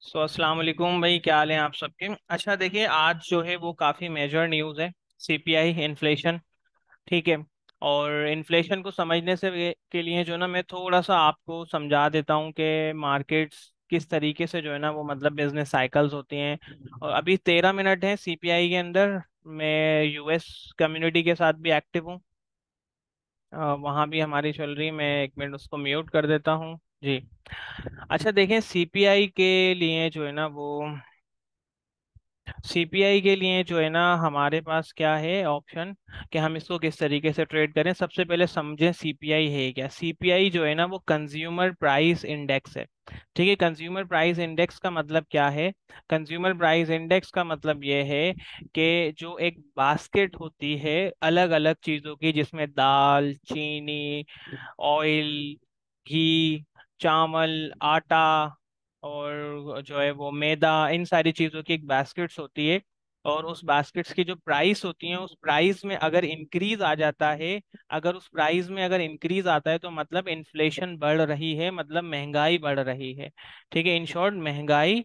सो so, अस्सलाम वालेकुम भाई क्या हाल है आप सबके अच्छा देखिए आज जो है वो काफ़ी मेजर न्यूज़ है सीपीआई इन्फ्लेशन ठीक है और इन्फ्लेशन को समझने से के लिए जो ना मैं थोड़ा सा आपको समझा देता हूँ कि मार्केट्स किस तरीके से जो है ना वो मतलब बिजनेस साइकिल्स होती हैं और अभी तेरह मिनट हैं सीपीआई के अंदर मैं यूएस कम्युनिटी के साथ भी एक्टिव हूँ वहाँ भी हमारी चल रही मैं एक मिनट उसको म्यूट कर देता हूँ जी अच्छा देखें सीपीआई के लिए जो है ना वो सीपीआई के लिए जो है ना हमारे पास क्या है ऑप्शन कि हम इसको किस तरीके से ट्रेड करें सबसे पहले समझें सीपीआई है क्या सीपीआई जो है ना वो कंज्यूमर प्राइस इंडेक्स है ठीक है कंज्यूमर प्राइस इंडेक्स का मतलब क्या है कंज्यूमर प्राइस इंडेक्स का मतलब ये है कि जो एक बास्केट होती है अलग अलग चीज़ों की जिसमें दाल चीनी ऑयल घी चावल आटा और जो है वो मैदा इन सारी चीज़ों की एक बास्केट्स होती है और उस बास्केट्स की जो प्राइस होती है उस प्राइस में अगर इंक्रीज आ जाता है अगर उस प्राइस में अगर इंक्रीज आता है तो मतलब इन्फ्लेशन बढ़ रही है मतलब महंगाई बढ़ रही है ठीक है इन शॉर्ट महंगाई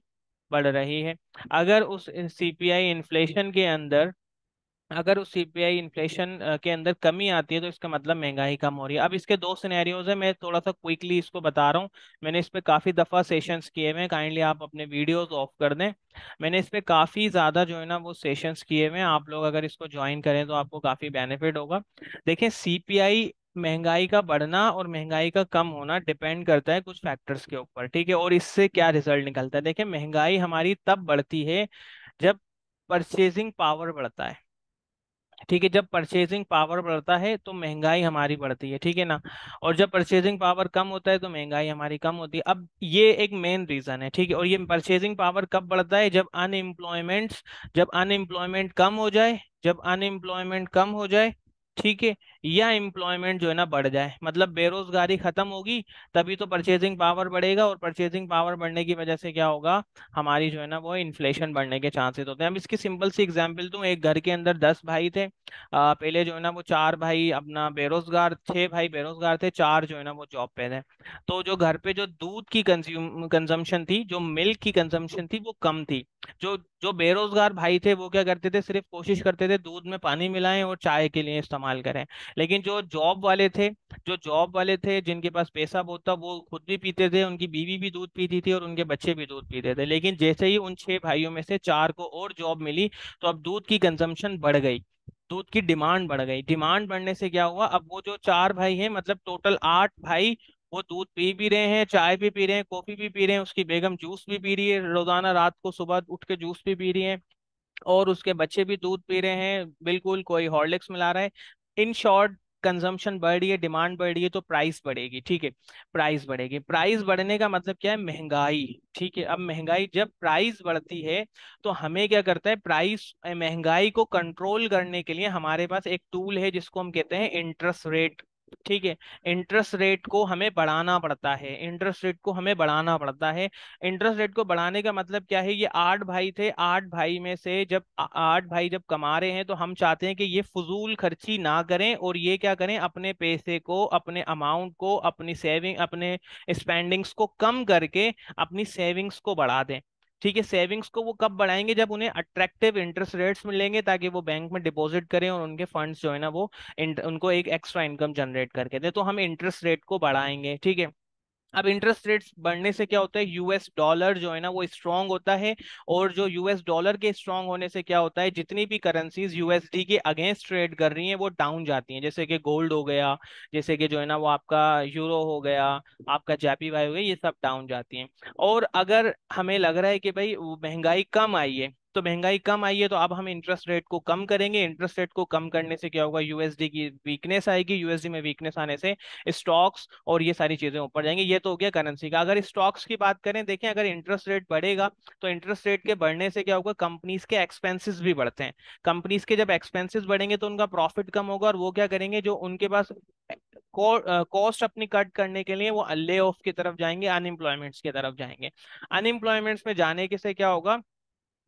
बढ़ रही है अगर उस सी पी इन्फ्लेशन के अंदर अगर उस सीपीआई इन्फ्लेशन के अंदर कमी आती है तो इसका मतलब महंगाई कम हो रही है अब इसके दो सिनेरियोज है मैं थोड़ा सा क्विकली इसको बता रहा हूँ मैंने इस पर काफ़ी दफ़ा सेशंस किए हुए हैं काइंडली आप अपने वीडियोस ऑफ कर दें मैंने इस पर काफ़ी ज़्यादा जो है ना वो सेशंस किए हुए हैं आप लोग अगर इसको ज्वाइन करें तो आपको काफ़ी बेनिफिट होगा देखें सी महंगाई का बढ़ना और महंगाई का कम होना डिपेंड करता है कुछ फैक्टर्स के ऊपर ठीक है और इससे क्या रिजल्ट निकलता है देखिये महंगाई हमारी तब बढ़ती है जब परचेजिंग पावर बढ़ता है ठीक है जब परचेजिंग पावर बढ़ता है तो महंगाई हमारी बढ़ती है ठीक है ना और जब परचेजिंग पावर कम होता है तो महंगाई हमारी कम होती है अब ये एक मेन रीजन है ठीक है और ये परचेजिंग पावर कब बढ़ता है जब अनएम्प्लॉयमेंट जब अनएम्प्लॉयमेंट कम हो जाए जब अनएम्प्लॉयमेंट कम हो जाए ठीक है या एम्प्लॉयमेंट जो है ना बढ़ जाए मतलब बेरोजगारी खत्म होगी तभी तो परचेजिंग पावर बढ़ेगा और परचेजिंग पावर बढ़ने की वजह से क्या होगा हमारी जो है ना वो इन्फ्लेशन बढ़ने के चांसेस होते हैं अब इसकी सिंपल सी एग्जाम्पल दूँ एक घर के अंदर दस भाई थे आ, पहले जो है ना वो चार भाई अपना बेरोजगार छः भाई बेरोजगार थे चार जो है ना वो जॉब पे थे तो जो घर पे जो दूध की कंज्यूम कंजम्पशन थी जो मिल्क की कंजम्पशन थी वो कम थी जो जो बेरोजगार भाई थे वो क्या करते थे सिर्फ कोशिश करते थे दूध में पानी मिलाएं और चाय के लिए इस्तेमाल इस्तेमाल करें लेकिन जो जॉब वाले थे जो जॉब वाले थे जिनके पास पैसा बहुत था वो खुद भी पीते थे उनकी बीवी भी दूध पीती थी और उनके बच्चे भी दूध पीते थे लेकिन जैसे ही उन छह भाइयों में से चार को और जॉब मिली तो अब दूध की कंजम्पशन बढ़ गई दूध की डिमांड बढ़ गई डिमांड बढ़ने से क्या हुआ अब वो जो चार भाई हैं मतलब टोटल आठ भाई वो दूध पी भी रहे हैं चाय भी पी रहे हैं कॉफी भी पी रहे हैं उसकी बेगम जूस भी पी रही है रोजाना रात को सुबह उठ के जूस भी पी रही है और उसके बच्चे भी दूध पी रहे हैं बिल्कुल कोई हॉर्लिक्स मिला रहा है इन शॉर्ट कंजम्पशन बढ़ रही है डिमांड बढ़ रही है तो प्राइस बढ़ेगी ठीक है प्राइस बढ़ेगी प्राइस बढ़ने का मतलब क्या है महंगाई ठीक है अब महंगाई जब प्राइस बढ़ती है तो हमें क्या करता है प्राइस महंगाई को कंट्रोल करने के लिए हमारे पास एक टूल है जिसको हम कहते हैं इंटरेस्ट रेट ठीक है इंटरेस्ट रेट को हमें बढ़ाना पड़ता है इंटरेस्ट रेट को हमें बढ़ाना पड़ता है इंटरेस्ट रेट को बढ़ाने का मतलब क्या है ये आठ भाई थे आठ भाई में से जब आठ भाई जब कमा रहे हैं तो हम चाहते हैं कि ये फजूल खर्ची ना करें और ये क्या करें अपने पैसे को अपने अमाउंट को अपनी सेविंग अपने स्पेंडिंग्स को कम करके अपनी सेविंग्स को बढ़ा दें ठीक है सेविंग्स को वो कब बढ़ाएंगे जब उन्हें अट्रैक्टिव इंटरेस्ट रेट्स मिलेंगे ताकि वो बैंक में डिपॉजिट करें और उनके फंड्स जो है ना वो उनको एक एक्स्ट्रा इनकम जनरेट करके दे तो हम इंटरेस्ट रेट को बढ़ाएंगे ठीक है अब इंटरेस्ट रेट्स बढ़ने से क्या होता है यूएस डॉलर जो है ना वो स्ट्रांग होता है और जो यूएस डॉलर के स्ट्रांग होने से क्या होता है जितनी भी करेंसीज यूएसडी के अगेंस्ट ट्रेड कर रही हैं वो डाउन जाती हैं जैसे कि गोल्ड हो गया जैसे कि जो है ना वो आपका यूरो हो गया आपका जैपी वाई हो गया ये सब डाउन जाती हैं और अगर हमें लग रहा है कि भाई महंगाई कम आई है तो महंगाई कम आई है तो अब हम इंटरेस्ट रेट को कम करेंगे इंटरेस्ट रेट को कम करने से क्या होगा यूएसडी की वीकनेस आएगी यूएसडी में वीकनेस आने से स्टॉक्स और ये सारी चीजें ऊपर जाएंगी ये तो हो गया करेंसी का अगर स्टॉक्स की बात करें देखें अगर इंटरेस्ट रेट बढ़ेगा तो इंटरेस्ट रेट के बढ़ने से क्या होगा कंपनीज के एक्सपेंसिस भी बढ़ते हैं कंपनीज के जब एक्सपेंसिस बढ़ेंगे तो उनका प्रॉफिट कम होगा और वो क्या करेंगे जो उनके पास कॉस्ट अपनी कट करने के लिए वो ले ऑफ की तरफ जाएंगे अनएम्प्लॉयमेंट्स की तरफ जाएंगे अनएम्प्लॉयमेंट्स में जाने के से क्या होगा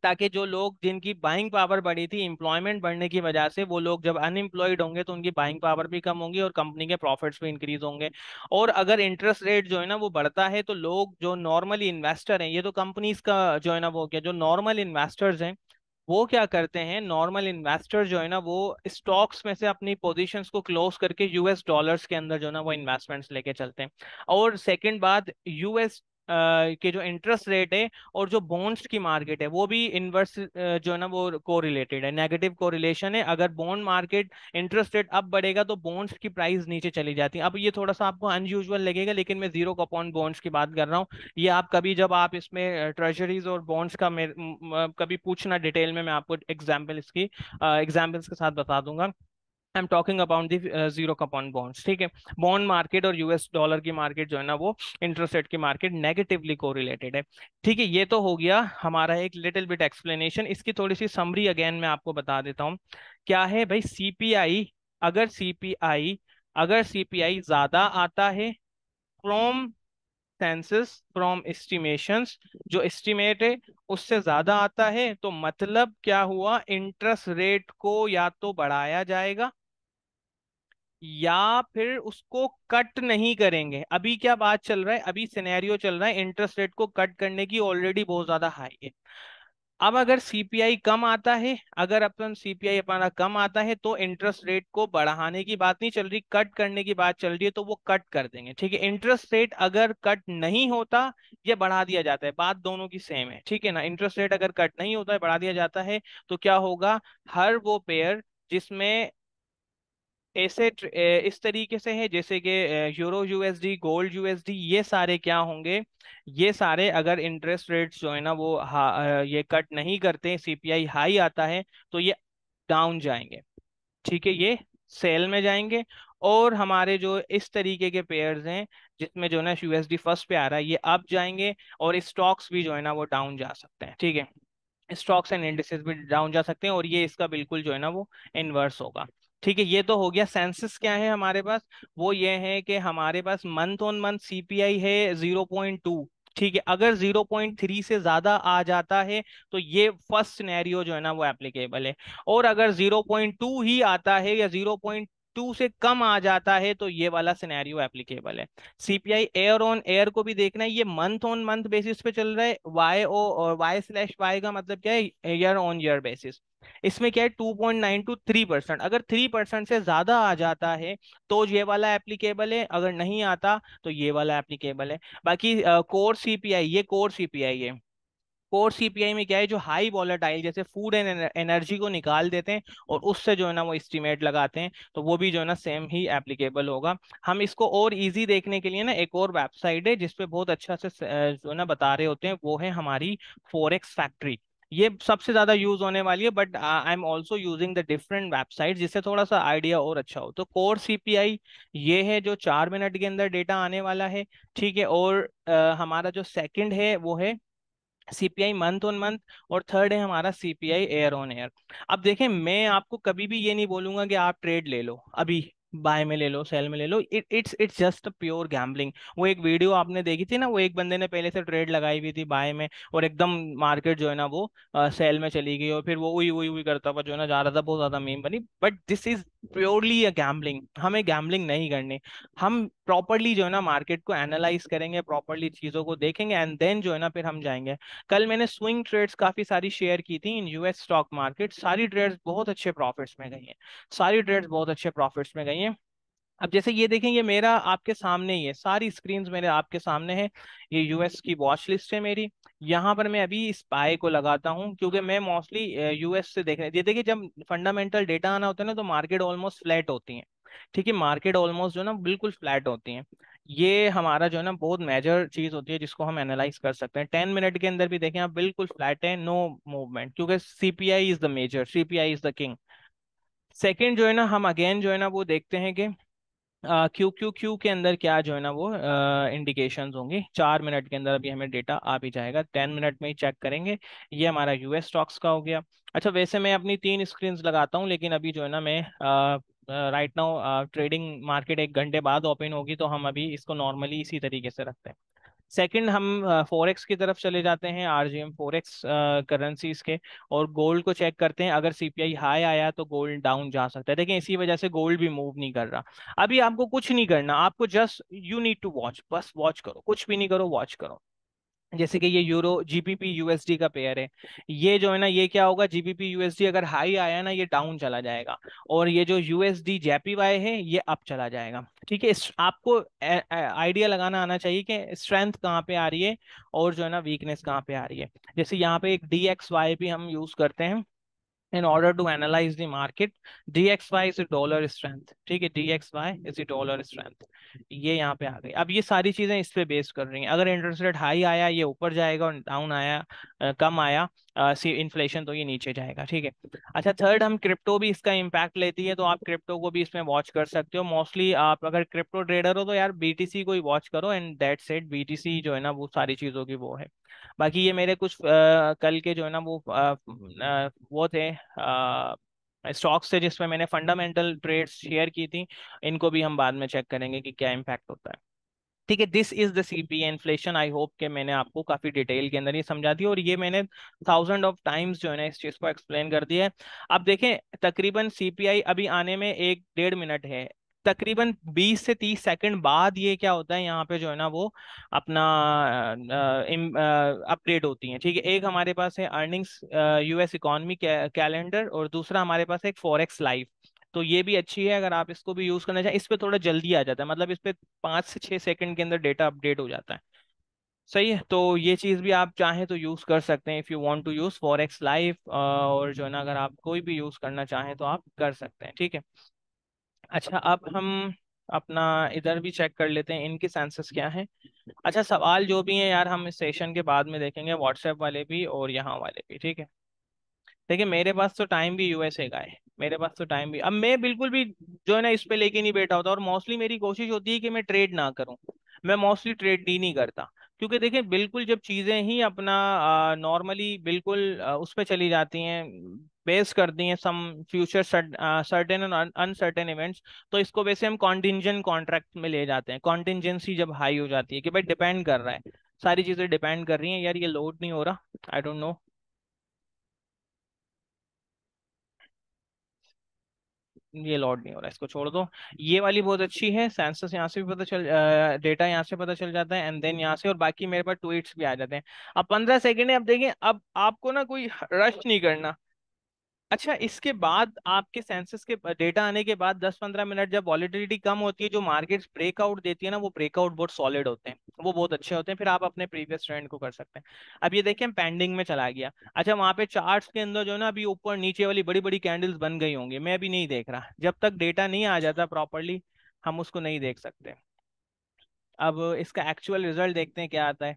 ताकि जो लोग जिनकी बाइंग पावर बढ़ी थी एम्प्लॉयमेंट बढ़ने की वजह से वो लोग जब अनएम्प्लॉयड होंगे तो उनकी बाइंग पावर भी कम होगी और कंपनी के प्रॉफिट्स भी इंक्रीज होंगे और अगर इंटरेस्ट रेट जो है ना वो बढ़ता है तो लोग जो नॉर्मली इन्वेस्टर हैं ये तो कंपनीज का जो है ना वो क्या जो नॉर्मल इन्वेस्टर्स हैं वो क्या करते हैं नॉर्मल इन्वेस्टर जो है ना वो स्टॉक्स में से अपनी पोजीशंस को क्लोज करके यूएस डॉलर्स के अंदर जो है ना वो इन्वेस्टमेंट्स लेके चलते हैं और सेकंड बात यूएस के जो इंटरेस्ट रेट है और जो बॉन्ड्स की मार्केट है वो भी इन्वर्स जो है ना वो कोरिलेटेड है नेगेटिव कोरिलेशन है अगर बॉन्ड मार्केट इंटरेस्ट रेट अब बढ़ेगा तो बॉन्ड्स की प्राइस नीचे चली जाती है अब ये थोड़ा सा आपको अनयूजल लगेगा लेकिन मैं जीरो अपॉन बॉन्ड्स की बात कर रहा हूँ ये आप कभी जब आप इसमें ट्रेजरीज और बॉन्ड्स का कभी पूछना डिटेल में मैं आपको एग्जाम्पल इसकी एग्जाम्पल्स के साथ बता दूंगा I am talking about the zero coupon bonds ठीक है बॉन्ड मार्केट और यूएस डॉलर की मार्केट जो है ना वो इंटरेस्ट रेट की मार्केट नेगेटिवली रिलेटेड है ठीक है ये तो हो गया हमारा एक लिटिल बिट एक्सप्लेनेशन इसकी थोड़ी सी समरी अगेन मैं आपको बता देता हूँ क्या है भाई सी अगर सी अगर सी ज्यादा आता है फ्रॉम सेंसिस फ्रॉम एस्टिमेशन जो एस्टिमेट है उससे ज्यादा आता है तो मतलब क्या हुआ इंटरेस्ट रेट को या तो बढ़ाया जाएगा या फिर उसको कट नहीं करेंगे अभी क्या बात चल रहा है अभी सिनेरियो चल रहा है इंटरेस्ट रेट को कट करने की ऑलरेडी बहुत ज्यादा हाई है अब अगर सीपीआई कम आता है अगर अपन सीपीआई अपना कम आता है तो इंटरेस्ट रेट को बढ़ाने की बात नहीं चल रही कट करने की बात चल रही है तो वो कट कर देंगे ठीक है इंटरेस्ट रेट अगर कट नहीं होता या बढ़ा दिया जाता है बात दोनों की सेम है ठीक है ना इंटरेस्ट रेट अगर कट नहीं होता है बढ़ा दिया जाता है तो क्या होगा हर वो पेयर जिसमें ऐसे इस तरीके से है जैसे कि यूरो यूएसडी गोल्ड यूएसडी ये सारे क्या होंगे ये सारे अगर इंटरेस्ट रेट्स जो है ना वो हा, ये कट नहीं करते सीपीआई हाई आता है तो ये डाउन जाएंगे ठीक है ये सेल में जाएंगे और हमारे जो इस तरीके के पेयर्स हैं जिसमें जो है ना यूएसडी फर्स्ट पे आ रहा है ये अप जाएंगे और स्टॉक्स भी जो है ना वो डाउन जा सकते हैं ठीक है स्टॉक्स एंड इंडिसेस भी डाउन जा सकते हैं और ये इसका बिल्कुल जो है ना वो इन्वर्स होगा ठीक है ये तो हो गया सेंसिस क्या है हमारे पास वो ये है कि हमारे पास मंथ ऑन मंथ सीपीआई है जीरो पॉइंट टू ठीक है अगर जीरो पॉइंट थ्री से ज्यादा आ जाता है तो ये फर्स्ट सिनेरियो जो है ना वो एप्लीकेबल है और अगर जीरो पॉइंट टू ही आता है या जीरो पॉइंट टू से कम आ जाता है तो ये वाला सिनेरियो एप्लीकेबल है सीपीआई एयर ऑन एयर को भी देखना है ये मंथ ऑन मंथ बेसिस पे चल रहा है वाई ओ और वाई स्लैश वाई का मतलब क्या है ईयर ऑन ईयर बेसिस इसमें क्या है two point nine two three percent अगर थ्री परसेंट से ज्यादा आ जाता है तो ये वाला एप्लीकेबल है अगर नहीं आता तो ये वाला एप्लीकेबल है बाकी कोर सीपीआई ये कोर सीपीआई है कोर सीपीआई में क्या है जो हाई वॉलेटाइल जैसे फूड एंड एनर्जी को निकाल देते हैं और उससे जो है ना वो एस्टिमेट लगाते हैं तो वो भी जो है ना सेम ही एप्लीकेबल होगा हम इसको और इजी देखने के लिए ना एक और वेबसाइट है जिसपे बहुत अच्छा से जो है ना बता रहे होते हैं वो है हमारी फोरेक्स फैक्ट्री ये सबसे ज्यादा यूज होने वाली है but I am also using the different website जिससे थोड़ा सा आइडिया और अच्छा हो तो कोर सीपीआई ये है जो चार मिनट के अंदर डेटा आने वाला है ठीक है और आ, हमारा जो सेकंड है वो है सीपीआई मंथ ऑन मंथ और थर्ड है हमारा सीपीआई एयर ऑन एयर अब देखें मैं आपको कभी भी ये नहीं बोलूंगा कि आप ट्रेड ले लो अभी बाय में ले लो सेल में ले लो it's it's just pure gambling वो एक वीडियो आपने देखी थी ना वो एक बंदे ने पहले से ट्रेड लगाई हुई थी बाय में और एकदम मार्केट जो है ना वो आ, सेल में चली गई और फिर वो उई उई उई करता हुआ जो है ना जा रहा था बहुत ज्यादा मीम बनी but this is purely a gambling हमें गैम्बलिंग नहीं करनी हम प्रॉपरली जो है ना मार्केट को एनालाइज हम्म, हम्म। करेंगे प्रॉपरली चीजों को देखेंगे एंड देन जो है ना फिर हम जाएंगे कल मैंने स्विंग ट्रेड्स काफी सारी शेयर की थी इन यूएस स्टॉक मार्केट सारी ट्रेड्स बहुत अच्छे प्रॉफिट्स में गई हैं सारी ट्रेड्स बहुत अच्छे प्रॉफिट्स में गई हैं अब जैसे ये देखें ये मेरा आपके सामने ही है सारी स्क्रीन मेरे आपके सामने है ये यूएस की वॉच लिस्ट है मेरी यहाँ पर मैं अभी इस पाए को लगाता हूँ क्योंकि मैं मोस्टली यूएस से देख हैं ये देखिए जब फंडामेंटल डेटा आना होता है ना तो मार्केट ऑलमोस्ट फ्लैट होती है ठीक है मार्केट ऑलमोस्ट जो ना बिल्कुल फ्लैट होती है ये हमारा जो है ना बहुत मेजर चीज होती है जिसको हम एनालाइज कर सकते हैं टेन मिनट के अंदर भी देखें आप बिल्कुल फ्लैट है नो मूवमेंट क्योंकि CPI is the major CPI is the king second जो है ना हम अगेन जो है ना वो देखते हैं कि क्यू क्यू क्यू के अंदर क्या जो है ना वो इंडिकेशन uh, होंगे चार मिनट के अंदर अभी हमें डेटा आ भी जाएगा टेन मिनट में ही चेक करेंगे ये हमारा यूएस स्टॉक्स का हो गया अच्छा वैसे मैं अपनी तीन स्क्रीन लगाता हूँ लेकिन अभी जो है ना मैं uh, right now trading market एक घंटे बाद ओपन होगी तो हम अभी इसको नॉर्मली इसी तरीके से रखते हैं सेकंड हम फॉरेक्स uh, की तरफ चले जाते हैं आरजीएम फोरेक्स करेंसीज के और गोल्ड को चेक करते हैं अगर सीपीआई हाई आया तो गोल्ड डाउन जा सकता है देखिए इसी वजह से गोल्ड भी मूव नहीं कर रहा अभी आपको कुछ नहीं करना आपको just you need to watch बस वॉच करो कुछ भी नहीं करो वॉच करो जैसे कि ये यूरो जीबीपी यूएसडी का पेयर है ये जो है ना ये क्या होगा जीबीपी यूएसडी अगर हाई आया ना ये डाउन चला जाएगा और ये जो यूएसडी जेपी वाई है ये अप चला जाएगा ठीक है आपको आइडिया लगाना आना चाहिए कि स्ट्रेंथ कहाँ पे आ रही है और जो है ना वीकनेस कहाँ पे आ रही है जैसे यहाँ पे एक डी एक्स वाई भी हम यूज करते हैं in order to analyze the market dxy is the dollar strength ठीक है dxy is the dollar strength ये यहाँ पे आ गई अब ये सारी चीजें इस पे बेस कर रही हैं अगर इंटरेस्ट रेट हाई आया ये ऊपर जाएगा और डाउन आया आ, कम आया सी इन्फ्लेशन तो ये नीचे जाएगा ठीक है अच्छा थर्ड हम क्रिप्टो भी इसका इम्पैक्ट लेती है तो आप क्रिप्टो को भी इसमें वॉच कर सकते हो मोस्टली आप अगर क्रिप्टो ट्रेडर हो तो यार बीटीसी को ही वॉच करो एंड दैट सेट बीटीसी जो है ना वो सारी चीजों की वो है बाकी ये मेरे कुछ आ, कल के जो है ना वो आ, आ, वो थे स्टॉक्स थे जिसमें मैंने फंडामेंटल ट्रेड्स शेयर की थी इनको भी हम बाद में चेक करेंगे कि क्या इम्पैक्ट होता है ठीक है this is the CP e inflation I hope के मैंने आपको काफी डिटेल के अंदर ये समझा दी और ये मैंने थाउजेंड ऑफ टाइम्स जो है ना इस चीज को एक्सप्लेन कर दिया है अब देखें तकरीबन सीपीआई अभी आने में एक डेढ़ मिनट है तकरीबन 20 से 30 सेकंड बाद ये क्या होता है यहाँ पे जो है ना वो अपना अपडेट होती है ठीक है एक हमारे पास है अर्निंग्स यूएस इकोनॉमी कैलेंडर और दूसरा हमारे पास है एक फॉरेक्स लाइफ तो ये भी अच्छी है अगर आप इसको भी यूज करना चाहें इस पर थोड़ा जल्दी आ जाता है मतलब इस पर पाँच से छः सेकंड के अंदर डेटा अपडेट हो जाता है सही है तो ये चीज़ भी आप चाहें तो यूज़ कर सकते हैं if you want to use forex life और जो है ना अगर आप कोई भी यूज़ करना चाहें तो आप कर सकते हैं ठीक है अच्छा अब हम अपना इधर भी चेक कर लेते हैं इनके सेंसेस क्या हैं अच्छा हम्म। सवाल जो भी हैं यार हम इस सेशन के बाद में देखेंगे व्हाट्सएप वाले भी और यहाँ वाले भी ठीक है देखिए मेरे पास तो टाइम भी यूएसए का है मेरे पास तो टाइम भी अब मैं बिल्कुल भी जो है ना इस पर लेके नहीं बैठा होता और मोस्टली मेरी कोशिश होती है कि मैं ट्रेड ना करूँ मैं मोस्टली ट्रेड ही नहीं करता क्योंकि देखें बिल्कुल जब चीज़ें ही अपना नॉर्मली बिल्कुल आ, उस पर चली जाती हैं बेस करती हैं some future certain and uncertain events तो इसको वैसे हम कॉन्टिजेंट कॉन्ट्रैक्ट में ले जाते हैं कॉन्टिजेंसी जब हाई हो जाती है कि भाई डिपेंड कर रहा है सारी चीज़ें डिपेंड कर रही हैं यार ये लोड नहीं हो रहा आई डोंट नो ये लॉड नहीं हो रहा है इसको छोड़ दो ये वाली बहुत अच्छी है सेंसस यहाँ से भी पता चल डेटा यहाँ से पता चल जाता है एंड देन यहाँ से और बाकी मेरे पास ट्वीट्स भी आ जाते हैं अब पंद्रह सेकेंड है अब देखें अब आपको ना कोई रश नहीं करना अच्छा इसके बाद आपके सेंसेस के डेटा आने के बाद 10-15 मिनट जब वॉलिटिलिटी कम होती है जो मार्केट्स ब्रेकआउट देती है ना वो ब्रेकआउट बहुत सॉलिड होते हैं वो बहुत अच्छे होते हैं फिर आप अपने प्रीवियस ट्रेंड को कर सकते हैं अब ये देखिए पेंडिंग में चला गया अच्छा वहाँ पे चार्ट्स के अंदर जो है ना अभी ऊपर नीचे वाली बड़ी बड़ी कैंडल्स बन गई होंगी मैं अभी नहीं देख रहा जब तक डेटा नहीं आ जाता प्रॉपरली हम उसको नहीं देख सकते अब इसका एक्चुअल रिजल्ट देखते हैं क्या आता है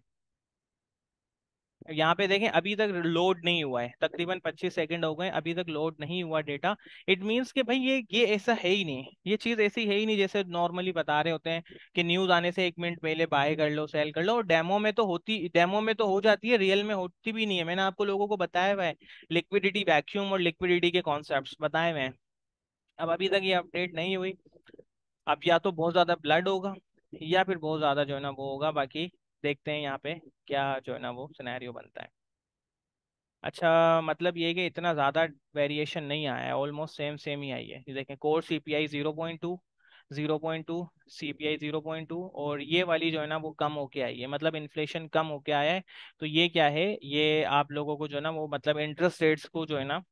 यहाँ पे देखें अभी तक लोड नहीं हुआ है तकरीबन 25 सेकंड हो गए अभी तक लोड नहीं हुआ डेटा इट मीन्स कि भाई ये ये ऐसा है ही नहीं ये चीज़ ऐसी है ही नहीं जैसे नॉर्मली बता रहे होते हैं कि न्यूज़ आने से एक मिनट पहले बाय हम्म। कर लो सेल कर लो और डेमो में तो होती डेमो में तो हो जाती है रियल में होती भी नहीं है मैंने आपको लोगों को बताया हुआ है लिक्विडिटी वैक्यूम और लिक्विडिटी के कॉन्सेप्ट बताए हुए हैं अब अभी तक ये अपडेट नहीं हुई अब या तो बहुत ज़्यादा ब्लड होगा या फिर बहुत ज़्यादा जो है ना वो होगा बाकी देखते हैं यहाँ पे क्या जो है ना वो सिनेरियो बनता है अच्छा मतलब ये कि इतना ज़्यादा वेरिएशन नहीं आया है ऑलमोस्ट सेम सेम ही आई है ये देखें core C P I zero point two zero point two C P I zero point two और ये वाली जो है ना वो कम होके आई है मतलब इन्फ्लेशन कम होके आया है तो ये क्या है ये आप लोगों को जो है ना वो मतलब इंटरेस्ट रेट्स को जो है ना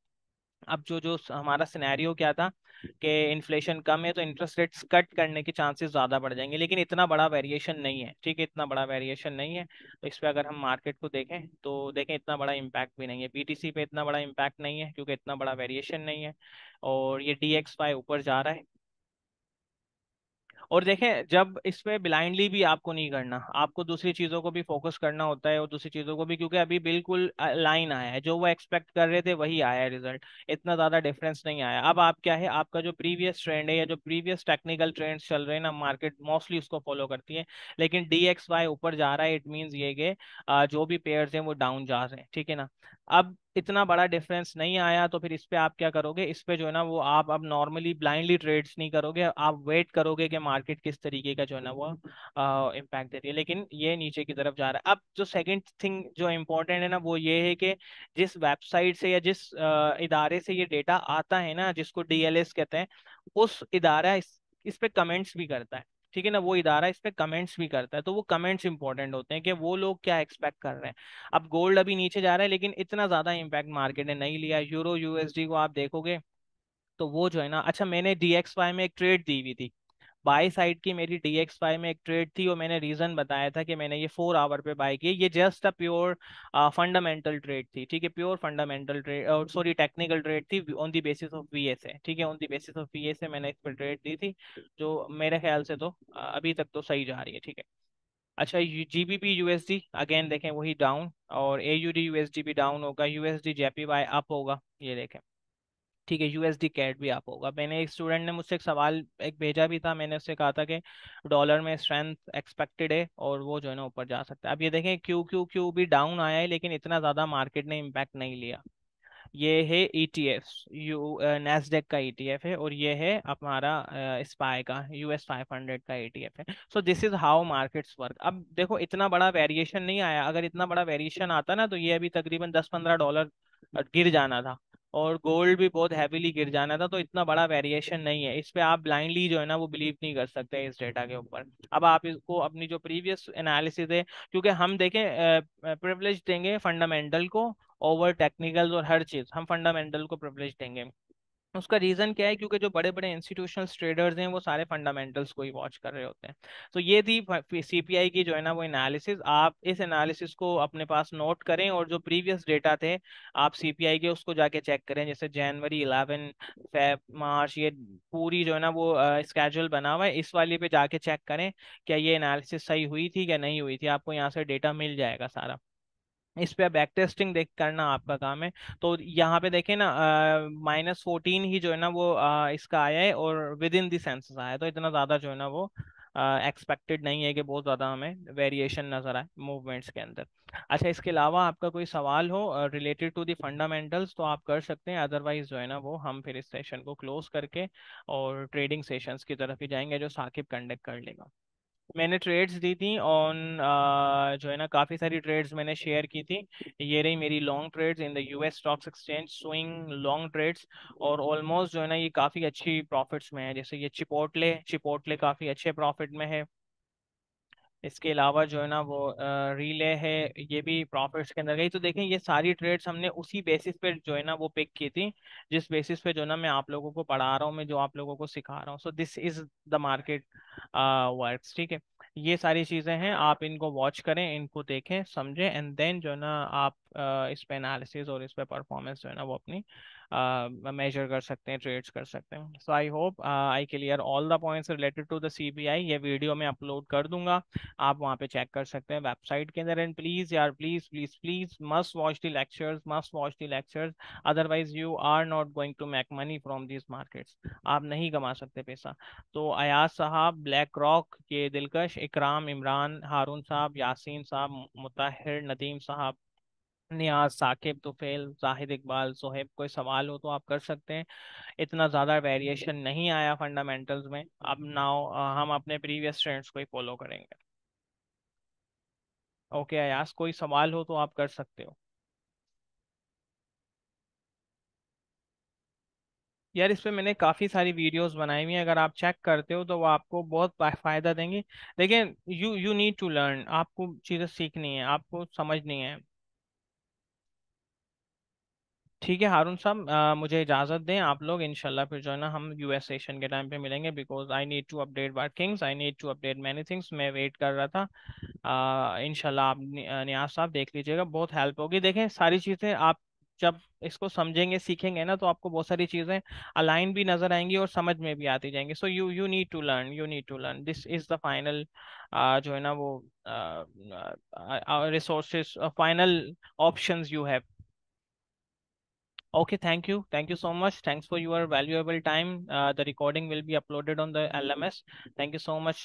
अब जो जो हमारा सिनेरियो क्या था कि इन्फ्लेशन कम है तो इंटरेस्ट रेट्स कट करने के चांसेस ज़्यादा बढ़ जाएंगे लेकिन इतना बड़ा वेरिएशन नहीं है ठीक है इतना बड़ा वेरिएशन नहीं है तो इस पर अगर हम मार्केट को देखें तो देखें इतना बड़ा इम्पैक्ट भी नहीं है पी पे इतना बड़ा इम्पैक्ट नहीं है क्योंकि इतना बड़ा वेरिएशन नहीं है और ये डी ऊपर जा रहा है और देखें जब इस पे ब्लाइंडली भी आपको नहीं करना आपको दूसरी चीज़ों को भी फोकस करना होता है और दूसरी चीज़ों को भी क्योंकि अभी बिल्कुल लाइन आया है जो वो एक्सपेक्ट कर रहे थे वही आया है रिजल्ट इतना ज़्यादा डिफरेंस नहीं आया अब आप क्या है आपका जो प्रीवियस ट्रेंड है या जो प्रीवियस टेक्निकल ट्रेंड चल रहे हैं ना मार्केट मोस्टली उसको फॉलो करती है लेकिन डी ऊपर जा रहा है इट मीन्स ये कि जो भी पेयर्स हैं वो डाउन जा रहे हैं ठीक है ना अब इतना बड़ा डिफरेंस नहीं आया तो फिर इस पर आप क्या करोगे इस पर जो है ना वो आप अब नॉर्मली ब्लाइंडली ट्रेड्स नहीं करोगे आप वेट करोगे कि मार्केट किस तरीके का जो है ना वो इम्पैक्ट दे रही है लेकिन ये नीचे की तरफ जा रहा है अब जो सेकेंड थिंग जो इम्पोर्टेंट है ना वो ये है कि जिस वेबसाइट से या जिस इदारे से ये डेटा आता है ना जिसको डी कहते हैं उस इदारा इस, इस पर कमेंट्स भी करता है ठीक है ना वो इदारा इस पर कमेंट्स भी करता है तो वो कमेंट्स इंपॉर्टेंट होते हैं कि वो लोग क्या एक्सपेक्ट कर रहे हैं अब गोल्ड अभी नीचे जा रहा है लेकिन इतना ज़्यादा इम्पैक्ट मार्केट ने नहीं लिया यूरो यूएसडी को आप देखोगे तो वो जो है ना अच्छा मैंने डी एक्स वाई में एक ट्रेड दी हुई थी बाई साइड की मेरी डी एक्स वाई में एक ट्रेड थी और मैंने रीजन बताया था कि मैंने ये फोर आवर पे बाय की ये just a pure fundamental trade थी ठीक है pure fundamental trade hmm. Sorry technical trade थी on the basis of V S A ठीक है on the basis of V S A मैंने इस पर ट्रेड दी थी जो मेरे ख्याल से तो अभी तक तो सही जा रही है ठीक है अच्छा G B S D again देखें वही डाउन और A U D U S D भी डाउन होगा U S D JP Y up होगा ये देखें ठीक है यूएसडी कैट भी आप होगा मैंने एक स्टूडेंट ने मुझसे एक सवाल एक भेजा भी था मैंने उससे कहा था कि डॉलर में स्ट्रेंथ एक्सपेक्टेड है और वो जो है ना ऊपर जा सकता है अब ये देखें क्यू क्यू क्यू भी डाउन आया है लेकिन इतना ज़्यादा मार्केट ने इम्पैक्ट नहीं लिया ये है E T F you Nasdaq का ई टी एफ है और ये है हमारा स्पाई का यू एस फाइव हंड्रेड का ई टी एफ है so this is how markets work अब देखो इतना बड़ा वेरिएशन नहीं आया अगर इतना बड़ा वेरिएशन आता ना तो ये अभी तकरीबन दस पंद्रह डॉलर गिर जाना था और गोल्ड भी बहुत हैवीली गिर जाना था तो इतना बड़ा वेरिएशन नहीं है इस पर आप ब्लाइंडली जो है ना वो बिलीव नहीं कर सकते इस डेटा के ऊपर अब आप इसको अपनी जो प्रीवियस एनालिसिस है क्योंकि हम देखें प्रिवलेज देंगे फंडामेंटल को ओवर टेक्निकल और हर चीज़ हम फंडामेंटल को प्रिवलेज देंगे उसका रीज़न क्या है क्योंकि जो बड़े बड़े इंस्टीट्यूशनल ट्रेडर्स हैं वो सारे फंडामेंटल्स को ही वॉच कर रहे होते हैं तो so ये थी सीपीआई की जो है ना वो एनालिसिस आप इस एनालिसिस को अपने पास नोट करें और जो प्रीवियस डेटा थे आप सीपीआई के उसको जाके चेक करें जैसे जनवरी इलेवन फेब मार्च ये पूरी जो है ना वो स्केजल बना हुआ है इस वाले पे जाके चेक करें क्या ये एनालिसिस सही हुई थी या नहीं हुई थी आपको यहाँ से डेटा मिल जाएगा सारा इस पे बैक टेस्टिंग देख करना आपका काम है तो यहाँ पे देखें ना माइनस फोर्टीन ही जो है ना वो आ, इसका आया है और विद इन दी सेंस आया है तो इतना ज़्यादा जो है ना वो एक्सपेक्टेड नहीं है कि बहुत ज़्यादा हमें वेरिएशन नज़र आए मूवमेंट्स के अंदर अच्छा इसके अलावा आपका कोई सवाल हो रिलेटेड टू दी फंडामेंटल्स तो आप कर सकते हैं अदरवाइज जो है ना वो हम फिर इस सेशन को क्लोज करके और ट्रेडिंग सेशंस की तरफ ही जाएंगे जो साकिब कंडक्ट कर लेगा मैंने ट्रेड्स दी थी ऑन uh, जो है ना काफ़ी सारी ट्रेड्स मैंने शेयर की थी ये रही मेरी long trades in the US stocks exchange swing long trades और ऑलमोस्ट जो है ना ये काफ़ी अच्छी प्रॉफिट्स में है जैसे ये चिपोटले चिपोटले काफ़ी अच्छे प्रॉफिट में है इसके अलावा जो है ना वो रिले है ये भी प्रॉफिट्स के अंदर गई तो देखें ये सारी ट्रेड्स हमने उसी बेसिस पे जो है ना वो पिक की थी जिस बेसिस पे जो ना मैं आप लोगों को पढ़ा रहा हूँ मैं जो आप लोगों को सिखा रहा हूँ so this is the market works ठीक है ये सारी चीज़ें हैं आप इनको वॉच करें इनको देखें समझें एंड देन जो है ना आप इस पर एनालिसिस और इस पे परफॉर्मेंस जो है ना वो अपनी मेजर uh, कर सकते हैं ट्रेड्स कर सकते हैं so I hope I clear all the points related to the CBI ये वीडियो में अपलोड कर दूंगा आप वहाँ पे चेक कर सकते हैं वेबसाइट के अंदर एंड प्लीज यार please please please must watch the lectures must watch the lectures otherwise you are not going to make money from this markets आप नहीं कमा सकते पैसा तो अयाज साहब ब्लैक रॉक के दिलकश इकराम इमरान हारून साहब यासीन साहब मुताहिर नदीम साहब नियाज साकिब तुफेल तो जाहिद इकबाल सोहेब कोई सवाल हो तो आप कर सकते हैं इतना ज़्यादा वेरिएशन हम्म। नहीं आया फंडामेंटल्स में अब नाउ हम अपने प्रीवियस ट्रेंड्स को ही फॉलो करेंगे ओके okay, अयास कोई सवाल हो तो आप कर सकते हो यार इस पर मैंने काफ़ी सारी वीडियोस बनाई हुई हैं अगर आप चेक करते हो तो वो आपको बहुत फ़ायदा देंगी लेकिन you you need to learn आपको चीज़ें सीखनी है आपको समझनी है ठीक है हारून साहब मुझे इजाज़त दें आप लोग इनशाला फिर जो है ना हम यूएस सेशन के टाइम पे मिलेंगे because I need to update what things I need to update many things मैं वेट कर रहा था इनशाला आप नियाज साहब देख लीजिएगा बहुत हेल्प होगी देखें सारी चीज़ें आप जब इसको समझेंगे सीखेंगे ना तो आपको बहुत सारी चीज़ें अलाइन भी नजर आएंगी और समझ में भी आती जाएंगी so you you need to learn you need to learn this is the final जो है ना वो resource final option you have Okay, thank you. Thank you so much. Thanks for your valuable time. Uh, the recording will be uploaded on the LMS. Thank you so much.